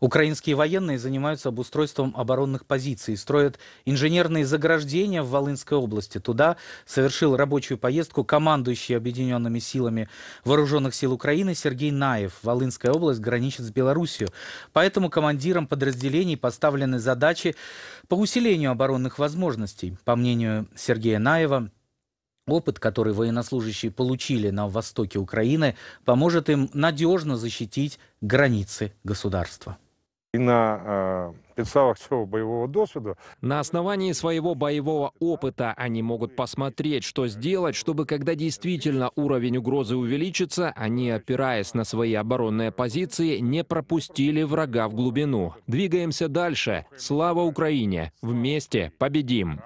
Украинские военные занимаются обустройством оборонных позиций, строят инженерные заграждения в Волынской области. Туда совершил рабочую поездку командующий объединенными силами вооруженных сил Украины Сергей Наев. Волынская область граничит с Белоруссией. Поэтому командирам подразделений поставлены задачи по усилению оборонных возможностей. По мнению Сергея Наева, Опыт, который военнослужащие получили на востоке Украины, поможет им надежно защитить границы государства и на э, підставах цього боевого досвіду. На основании своего боевого опыта они могут посмотреть, что сделать, чтобы когда действительно уровень угрозы увеличится, они, опираясь на свои оборонные позиции, не пропустили врага в глубину. Двигаемся дальше. Слава Украине! Вместе победим!